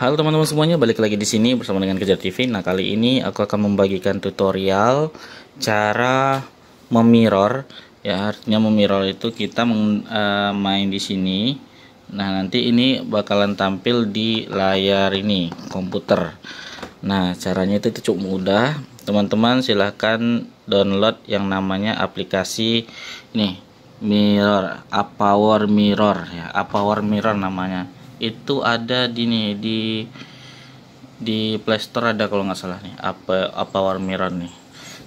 Halo teman-teman semuanya, balik lagi di sini bersama dengan Kejar TV. Nah, kali ini aku akan membagikan tutorial cara memirror. Ya, artinya memirror itu kita meng, uh, main di sini. Nah, nanti ini bakalan tampil di layar ini, komputer. Nah, caranya itu cukup mudah. Teman-teman silahkan download yang namanya aplikasi ini, Mirror, Power Mirror ya, Power Mirror namanya itu ada di nih di di Playstore ada kalau nggak salah nih apa apa Warmiron nih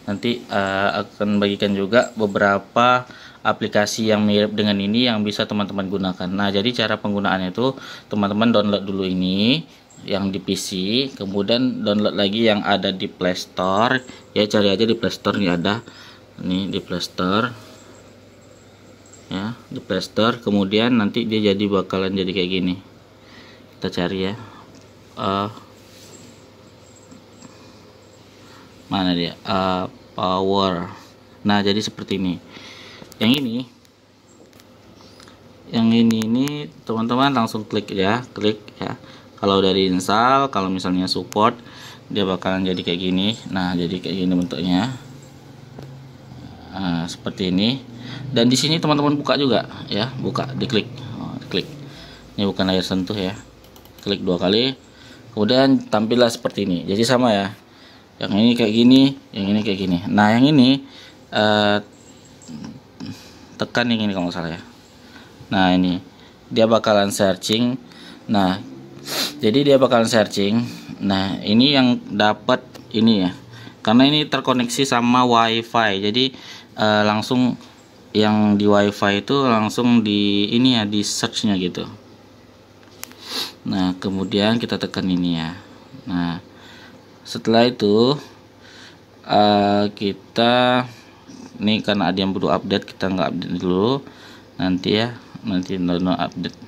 nanti uh, akan bagikan juga beberapa aplikasi yang mirip dengan ini yang bisa teman-teman gunakan nah jadi cara penggunaannya itu teman-teman download dulu ini yang di PC kemudian download lagi yang ada di Playstore ya cari aja di Playstore nih ada nih di Playstore ya di Playstore kemudian nanti dia jadi bakalan jadi kayak gini kita cari ya uh, mana dia uh, power nah jadi seperti ini yang ini yang ini ini teman-teman langsung klik ya klik ya kalau dari diinstal kalau misalnya support dia bakalan jadi kayak gini nah jadi kayak gini bentuknya nah, seperti ini dan di sini teman-teman buka juga ya buka diklik oh, klik ini bukan layar sentuh ya klik dua kali kemudian tampillah seperti ini jadi sama ya yang ini kayak gini yang ini kayak gini nah yang ini uh, tekan yang ini kalau salah ya nah ini dia bakalan searching nah jadi dia bakalan searching nah ini yang dapat ini ya karena ini terkoneksi sama wifi jadi uh, langsung yang di wifi itu langsung di ini ya di searchnya gitu nah kemudian kita tekan ini ya nah setelah itu uh, kita ini karena ada yang butuh update kita nggak update dulu nanti ya nanti no no update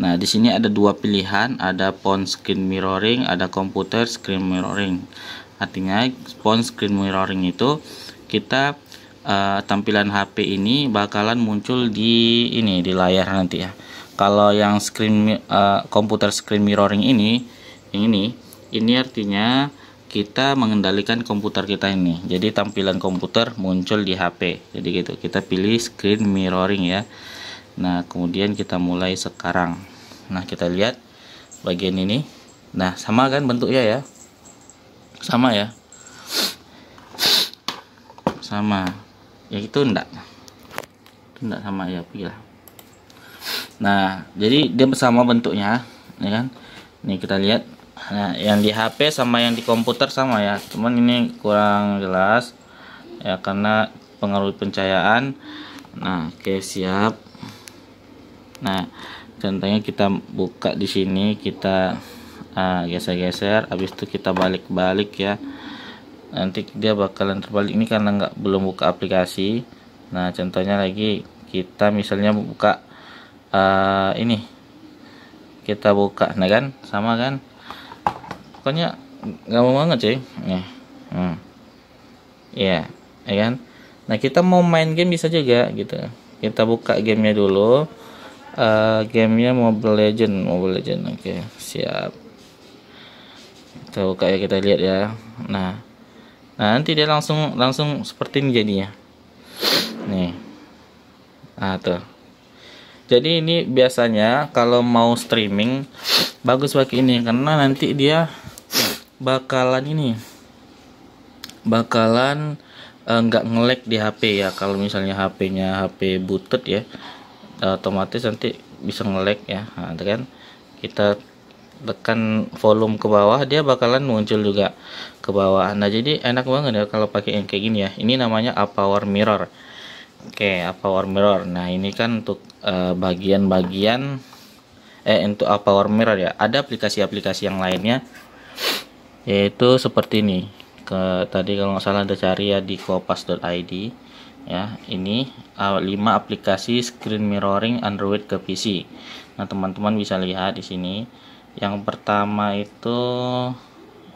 nah di sini ada dua pilihan ada phone screen mirroring ada komputer screen mirroring artinya phone screen mirroring itu kita uh, tampilan HP ini bakalan muncul di ini di layar nanti ya kalau yang screen uh, komputer screen mirroring ini yang ini ini artinya kita mengendalikan komputer kita ini jadi tampilan komputer muncul di HP jadi gitu kita pilih screen mirroring ya nah kemudian kita mulai sekarang nah kita lihat bagian ini nah sama kan bentuknya ya sama ya sama ya itu enggak itu enggak sama ya pilih Nah, jadi dia sama bentuknya, ya kan? Nih kita lihat. Nah, yang di HP sama yang di komputer sama ya. Cuman ini kurang jelas ya karena pengaruh pencahayaan. Nah, oke siap. Nah, contohnya kita buka di sini, kita ah, geser-geser, uh, habis itu kita balik-balik ya. Nanti dia bakalan terbalik ini karena nggak belum buka aplikasi. Nah, contohnya lagi kita misalnya buka uh, ini kita buka nah kan sama kan pokoknya nggak mau banget cuy ya ya kan nah kita mau main game bisa juga gitu kita buka gamenya dulu uh, gamenya Mobile Legend Mobile Legend oke okay. siap kita buka ya kita lihat ya nah nah nanti dia langsung langsung seperti ini jadinya nih nah tuh jadi ini biasanya kalau mau streaming bagus pakai ini karena nanti dia bakalan ini bakalan eh, nggak uh, ngelek di HP ya kalau misalnya HP-nya HP butet ya eh, otomatis nanti bisa ngelek ya nah, kan kita tekan volume ke bawah dia bakalan muncul juga ke bawah nah jadi enak banget ya kalau pakai yang kayak gini ya ini namanya a power mirror Oke, okay, power mirror. Nah, ini kan untuk eh, bagian-bagian uh, eh untuk power mirror ya. Ada aplikasi-aplikasi yang lainnya yaitu seperti ini. Ke tadi kalau nggak salah ada cari ya di kopas.id ya. Ini uh, eh, 5 aplikasi screen mirroring Android ke PC. Nah, teman-teman bisa lihat di sini. Yang pertama itu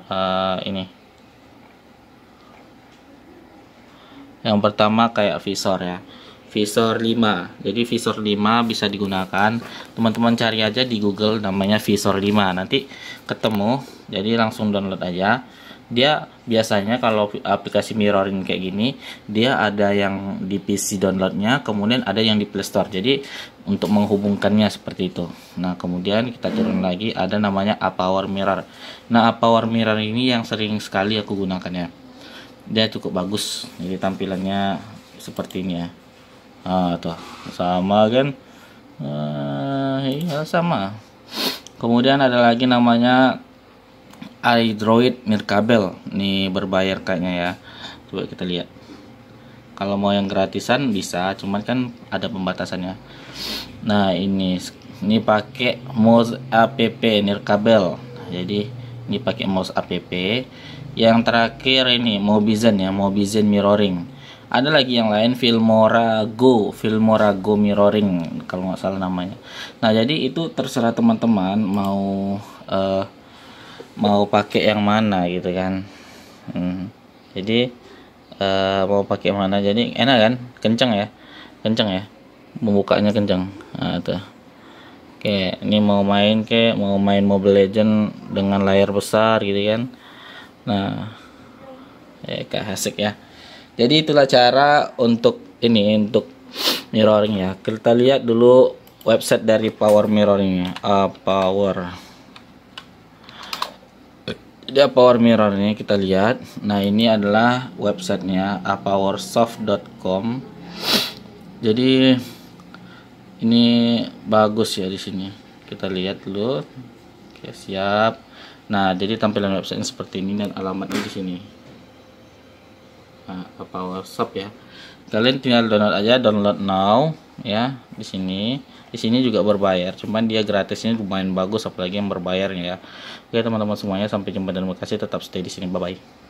uh, ini yang pertama kayak visor ya visor 5 jadi visor 5 bisa digunakan teman-teman cari aja di google namanya visor 5 nanti ketemu jadi langsung download aja dia biasanya kalau aplikasi mirroring kayak gini dia ada yang di PC downloadnya kemudian ada yang di Playstore jadi untuk menghubungkannya seperti itu nah kemudian kita turun lagi ada namanya A Power Mirror nah A Power Mirror ini yang sering sekali aku gunakan ya dia cukup bagus jadi tampilannya seperti ini ya nah, tuh sama kan uh, iya sama kemudian ada lagi namanya iDroid Mirkabel ini berbayar kayaknya ya coba kita lihat kalau mau yang gratisan bisa cuman kan ada pembatasannya nah ini ini pakai mouse app nirkabel jadi ini pakai mouse app yang terakhir ini Mobizen ya Mobizen mirroring ada lagi yang lain Filmora Go Filmora Go mirroring kalau nggak salah namanya nah jadi itu terserah teman-teman mau uh, mau pakai yang mana gitu kan hmm. jadi uh, mau pakai mana jadi enak kan kenceng ya kenceng ya membukanya kenceng nah, tuh Oke, ini mau main kayak mau main Mobile Legend dengan layar besar gitu kan Nah, ya kayak Hasik ya. Jadi itulah cara untuk ini untuk mirroring ya. Kita lihat dulu website dari power mirroring uh, power. Dia power mirror ini ya, kita lihat. Nah, ini adalah websitenya apowersoft.com. Ah, Jadi ini bagus ya di sini. Kita lihat dulu Oke, siap. Nah, jadi tampilan website seperti ini dan alamatnya di sini. Nah, apa WhatsApp ya. Kalian tinggal download aja, download now ya di sini. Di sini juga berbayar, cuman dia gratis ini lumayan bagus apalagi yang berbayarnya ya. Oke, teman-teman semuanya sampai jumpa dan terima kasih tetap stay di sini. Bye bye.